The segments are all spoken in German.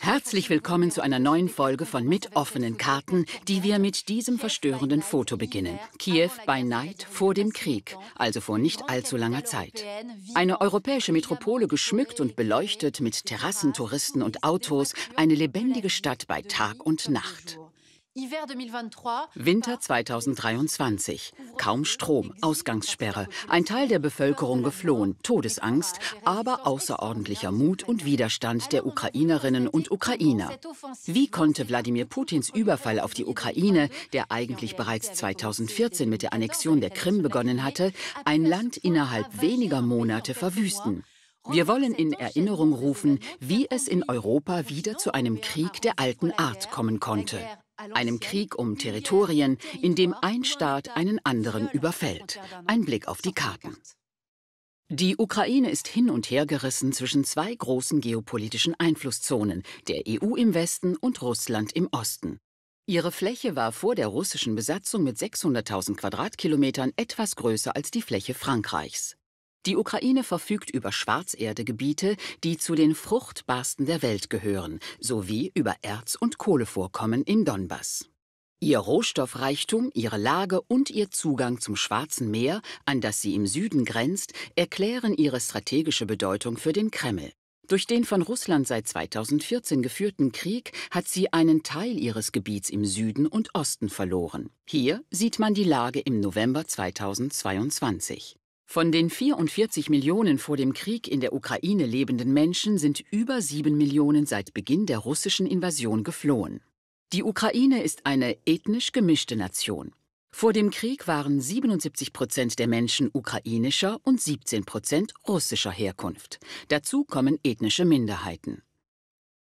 Herzlich willkommen zu einer neuen Folge von Mit offenen Karten, die wir mit diesem verstörenden Foto beginnen. Kiew bei Night vor dem Krieg, also vor nicht allzu langer Zeit. Eine europäische Metropole geschmückt und beleuchtet mit Terrassen, Touristen und Autos, eine lebendige Stadt bei Tag und Nacht. Winter 2023. Kaum Strom, Ausgangssperre, ein Teil der Bevölkerung geflohen, Todesangst, aber außerordentlicher Mut und Widerstand der Ukrainerinnen und Ukrainer. Wie konnte Wladimir Putins Überfall auf die Ukraine, der eigentlich bereits 2014 mit der Annexion der Krim begonnen hatte, ein Land innerhalb weniger Monate verwüsten? Wir wollen in Erinnerung rufen, wie es in Europa wieder zu einem Krieg der alten Art kommen konnte einem Krieg um Territorien, in dem ein Staat einen anderen überfällt. Ein Blick auf die Karten. Die Ukraine ist hin und her gerissen zwischen zwei großen geopolitischen Einflusszonen, der EU im Westen und Russland im Osten. Ihre Fläche war vor der russischen Besatzung mit 600.000 Quadratkilometern etwas größer als die Fläche Frankreichs. Die Ukraine verfügt über Schwarzerdegebiete, die zu den fruchtbarsten der Welt gehören, sowie über Erz- und Kohlevorkommen im Donbass. Ihr Rohstoffreichtum, ihre Lage und ihr Zugang zum Schwarzen Meer, an das sie im Süden grenzt, erklären ihre strategische Bedeutung für den Kreml. Durch den von Russland seit 2014 geführten Krieg hat sie einen Teil ihres Gebiets im Süden und Osten verloren. Hier sieht man die Lage im November 2022. Von den 44 Millionen vor dem Krieg in der Ukraine lebenden Menschen sind über 7 Millionen seit Beginn der russischen Invasion geflohen. Die Ukraine ist eine ethnisch gemischte Nation. Vor dem Krieg waren 77 Prozent der Menschen ukrainischer und 17 Prozent russischer Herkunft. Dazu kommen ethnische Minderheiten.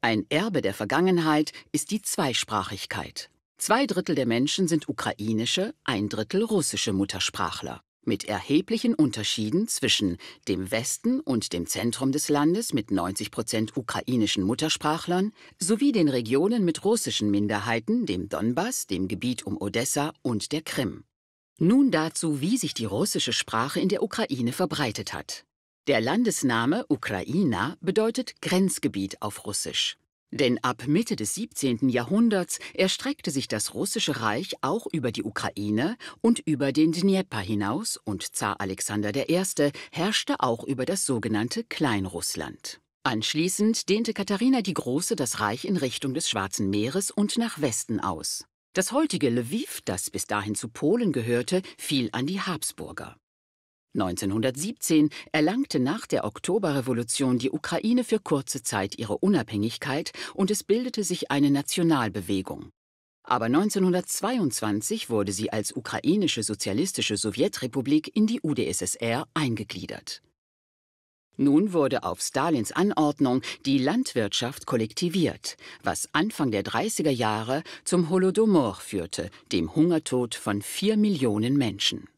Ein Erbe der Vergangenheit ist die Zweisprachigkeit. Zwei Drittel der Menschen sind ukrainische, ein Drittel russische Muttersprachler mit erheblichen Unterschieden zwischen dem Westen und dem Zentrum des Landes mit 90 Prozent ukrainischen Muttersprachlern sowie den Regionen mit russischen Minderheiten, dem Donbass, dem Gebiet um Odessa und der Krim. Nun dazu, wie sich die russische Sprache in der Ukraine verbreitet hat. Der Landesname Ukraina bedeutet Grenzgebiet auf Russisch. Denn ab Mitte des 17. Jahrhunderts erstreckte sich das russische Reich auch über die Ukraine und über den Dnieper hinaus und Zar Alexander I. herrschte auch über das sogenannte Kleinrussland. Anschließend dehnte Katharina die Große das Reich in Richtung des Schwarzen Meeres und nach Westen aus. Das heutige Lviv, das bis dahin zu Polen gehörte, fiel an die Habsburger. 1917 erlangte nach der Oktoberrevolution die Ukraine für kurze Zeit ihre Unabhängigkeit und es bildete sich eine Nationalbewegung. Aber 1922 wurde sie als ukrainische sozialistische Sowjetrepublik in die UdSSR eingegliedert. Nun wurde auf Stalins Anordnung die Landwirtschaft kollektiviert, was Anfang der 30er Jahre zum Holodomor führte, dem Hungertod von vier Millionen Menschen.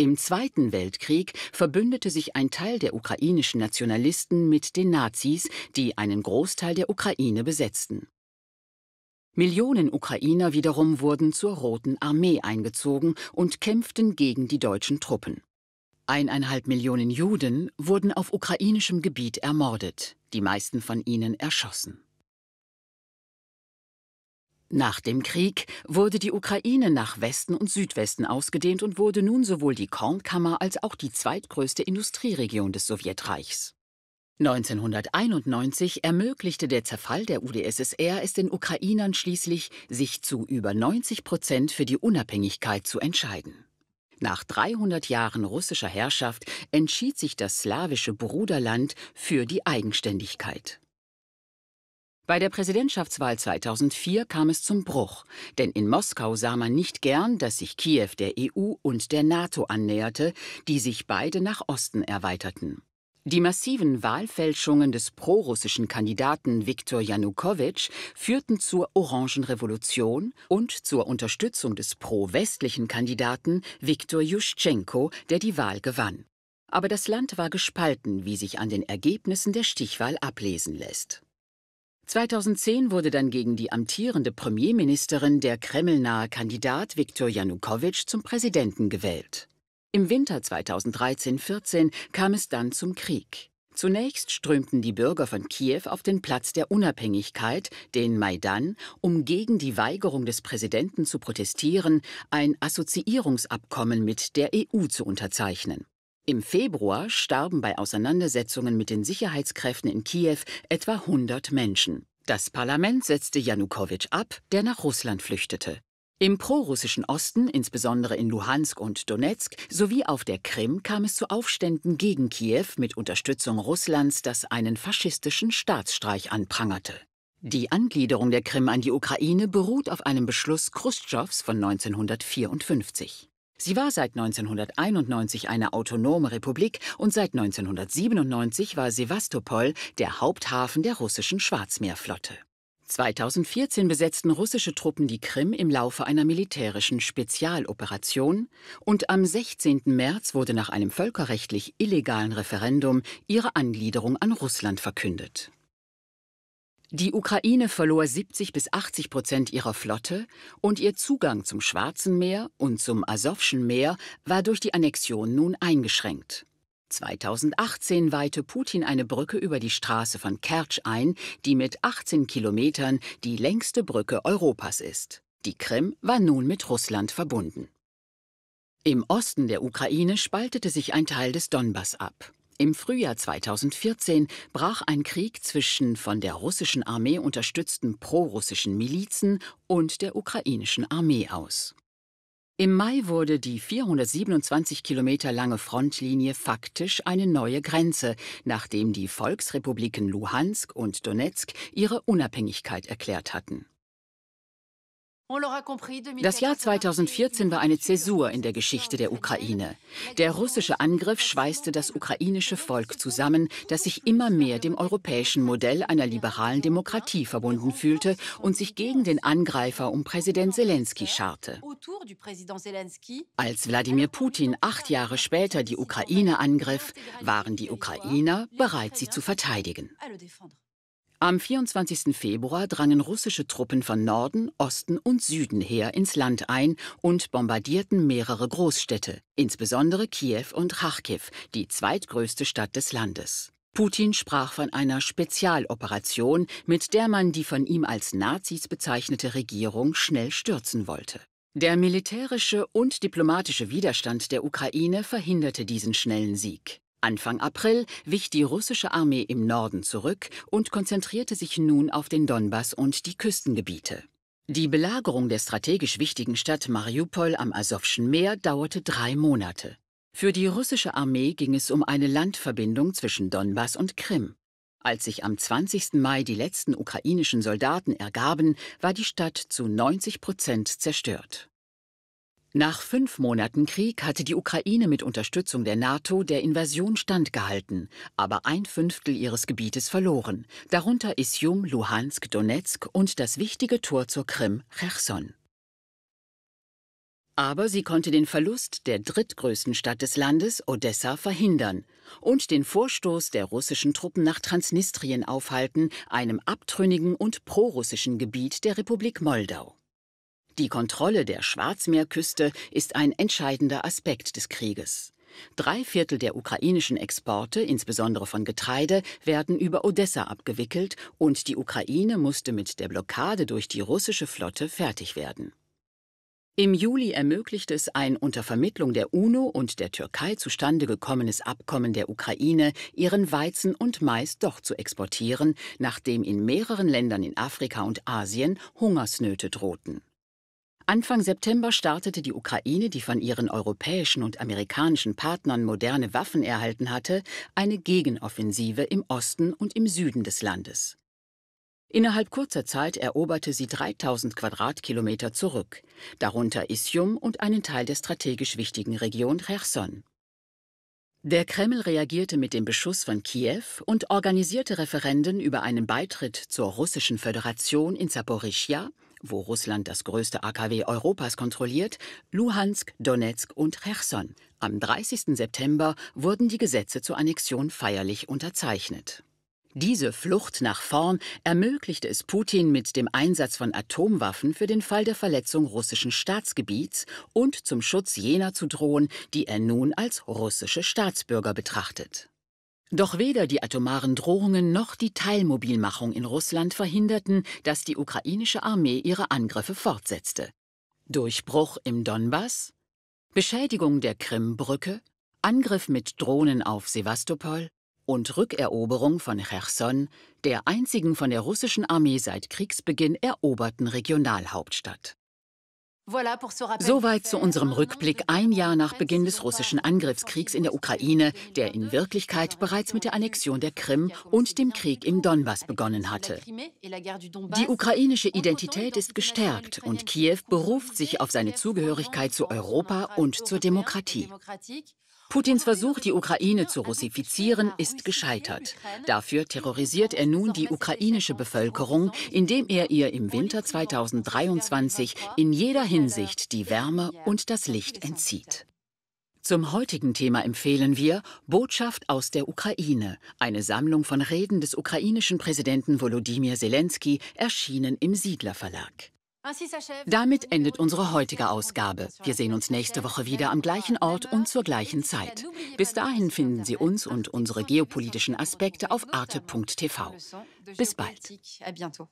Im Zweiten Weltkrieg verbündete sich ein Teil der ukrainischen Nationalisten mit den Nazis, die einen Großteil der Ukraine besetzten. Millionen Ukrainer wiederum wurden zur Roten Armee eingezogen und kämpften gegen die deutschen Truppen. Eineinhalb Millionen Juden wurden auf ukrainischem Gebiet ermordet, die meisten von ihnen erschossen. Nach dem Krieg wurde die Ukraine nach Westen und Südwesten ausgedehnt und wurde nun sowohl die Kornkammer als auch die zweitgrößte Industrieregion des Sowjetreichs. 1991 ermöglichte der Zerfall der UdSSR es den Ukrainern schließlich, sich zu über 90 Prozent für die Unabhängigkeit zu entscheiden. Nach 300 Jahren russischer Herrschaft entschied sich das slawische Bruderland für die Eigenständigkeit. Bei der Präsidentschaftswahl 2004 kam es zum Bruch, denn in Moskau sah man nicht gern, dass sich Kiew der EU und der NATO annäherte, die sich beide nach Osten erweiterten. Die massiven Wahlfälschungen des prorussischen Kandidaten Viktor Janukowitsch führten zur Orangen Revolution und zur Unterstützung des pro-westlichen Kandidaten Viktor Juschtschenko, der die Wahl gewann. Aber das Land war gespalten, wie sich an den Ergebnissen der Stichwahl ablesen lässt. 2010 wurde dann gegen die amtierende Premierministerin der kremlnahe Kandidat Viktor Janukowitsch zum Präsidenten gewählt. Im Winter 2013-14 kam es dann zum Krieg. Zunächst strömten die Bürger von Kiew auf den Platz der Unabhängigkeit, den Maidan, um gegen die Weigerung des Präsidenten zu protestieren, ein Assoziierungsabkommen mit der EU zu unterzeichnen. Im Februar starben bei Auseinandersetzungen mit den Sicherheitskräften in Kiew etwa 100 Menschen. Das Parlament setzte Janukowitsch ab, der nach Russland flüchtete. Im prorussischen Osten, insbesondere in Luhansk und Donetsk, sowie auf der Krim kam es zu Aufständen gegen Kiew mit Unterstützung Russlands, das einen faschistischen Staatsstreich anprangerte. Die Angliederung der Krim an die Ukraine beruht auf einem Beschluss Khrushchevs von 1954. Sie war seit 1991 eine autonome Republik und seit 1997 war Sewastopol der Haupthafen der russischen Schwarzmeerflotte. 2014 besetzten russische Truppen die Krim im Laufe einer militärischen Spezialoperation und am 16. März wurde nach einem völkerrechtlich illegalen Referendum ihre Angliederung an Russland verkündet. Die Ukraine verlor 70 bis 80 Prozent ihrer Flotte und ihr Zugang zum Schwarzen Meer und zum Asowschen Meer war durch die Annexion nun eingeschränkt. 2018 weihte Putin eine Brücke über die Straße von Kertsch ein, die mit 18 Kilometern die längste Brücke Europas ist. Die Krim war nun mit Russland verbunden. Im Osten der Ukraine spaltete sich ein Teil des Donbass ab. Im Frühjahr 2014 brach ein Krieg zwischen von der russischen Armee unterstützten prorussischen Milizen und der ukrainischen Armee aus. Im Mai wurde die 427 Kilometer lange Frontlinie faktisch eine neue Grenze, nachdem die Volksrepubliken Luhansk und Donetsk ihre Unabhängigkeit erklärt hatten. Das Jahr 2014 war eine Zäsur in der Geschichte der Ukraine. Der russische Angriff schweißte das ukrainische Volk zusammen, das sich immer mehr dem europäischen Modell einer liberalen Demokratie verbunden fühlte und sich gegen den Angreifer um Präsident Zelensky scharte. Als Wladimir Putin acht Jahre später die Ukraine angriff, waren die Ukrainer bereit, sie zu verteidigen. Am 24. Februar drangen russische Truppen von Norden, Osten und Süden her ins Land ein und bombardierten mehrere Großstädte, insbesondere Kiew und Kharkiv, die zweitgrößte Stadt des Landes. Putin sprach von einer Spezialoperation, mit der man die von ihm als Nazis bezeichnete Regierung schnell stürzen wollte. Der militärische und diplomatische Widerstand der Ukraine verhinderte diesen schnellen Sieg. Anfang April wich die russische Armee im Norden zurück und konzentrierte sich nun auf den Donbass und die Küstengebiete. Die Belagerung der strategisch wichtigen Stadt Mariupol am Asowschen Meer dauerte drei Monate. Für die russische Armee ging es um eine Landverbindung zwischen Donbass und Krim. Als sich am 20. Mai die letzten ukrainischen Soldaten ergaben, war die Stadt zu 90 Prozent zerstört. Nach fünf Monaten Krieg hatte die Ukraine mit Unterstützung der NATO der Invasion standgehalten, aber ein Fünftel ihres Gebietes verloren, darunter Isjum, Luhansk, Donetsk und das wichtige Tor zur Krim, Cherson. Aber sie konnte den Verlust der drittgrößten Stadt des Landes, Odessa, verhindern und den Vorstoß der russischen Truppen nach Transnistrien aufhalten, einem abtrünnigen und prorussischen Gebiet der Republik Moldau. Die Kontrolle der Schwarzmeerküste ist ein entscheidender Aspekt des Krieges. Drei Viertel der ukrainischen Exporte, insbesondere von Getreide, werden über Odessa abgewickelt und die Ukraine musste mit der Blockade durch die russische Flotte fertig werden. Im Juli ermöglicht es ein unter Vermittlung der UNO und der Türkei zustande gekommenes Abkommen der Ukraine, ihren Weizen und Mais doch zu exportieren, nachdem in mehreren Ländern in Afrika und Asien Hungersnöte drohten. Anfang September startete die Ukraine, die von ihren europäischen und amerikanischen Partnern moderne Waffen erhalten hatte, eine Gegenoffensive im Osten und im Süden des Landes. Innerhalb kurzer Zeit eroberte sie 3000 Quadratkilometer zurück, darunter Isjum und einen Teil der strategisch wichtigen Region Cherson. Der Kreml reagierte mit dem Beschuss von Kiew und organisierte Referenden über einen Beitritt zur Russischen Föderation in Saporischja wo Russland das größte AKW Europas kontrolliert, Luhansk, Donetsk und Cherson. Am 30. September wurden die Gesetze zur Annexion feierlich unterzeichnet. Diese Flucht nach vorn ermöglichte es Putin mit dem Einsatz von Atomwaffen für den Fall der Verletzung russischen Staatsgebiets und zum Schutz jener zu drohen, die er nun als russische Staatsbürger betrachtet. Doch weder die atomaren Drohungen noch die Teilmobilmachung in Russland verhinderten, dass die ukrainische Armee ihre Angriffe fortsetzte. Durchbruch im Donbass, Beschädigung der Krimbrücke, Angriff mit Drohnen auf Sewastopol? und Rückeroberung von Cherson, der einzigen von der russischen Armee seit Kriegsbeginn eroberten Regionalhauptstadt. Soweit zu unserem Rückblick ein Jahr nach Beginn des russischen Angriffskriegs in der Ukraine, der in Wirklichkeit bereits mit der Annexion der Krim und dem Krieg im Donbass begonnen hatte. Die ukrainische Identität ist gestärkt und Kiew beruft sich auf seine Zugehörigkeit zu Europa und zur Demokratie. Putins Versuch, die Ukraine zu russifizieren, ist gescheitert. Dafür terrorisiert er nun die ukrainische Bevölkerung, indem er ihr im Winter 2023 in jeder Hinsicht die Wärme und das Licht entzieht. Zum heutigen Thema empfehlen wir Botschaft aus der Ukraine, eine Sammlung von Reden des ukrainischen Präsidenten Volodymyr Zelensky, erschienen im Siedler Verlag. Ah, Damit endet unsere heutige Ausgabe. Wir sehen uns nächste Woche wieder am gleichen Ort und zur gleichen Zeit. Bis dahin finden Sie uns und unsere geopolitischen Aspekte auf arte.tv. Bis bald.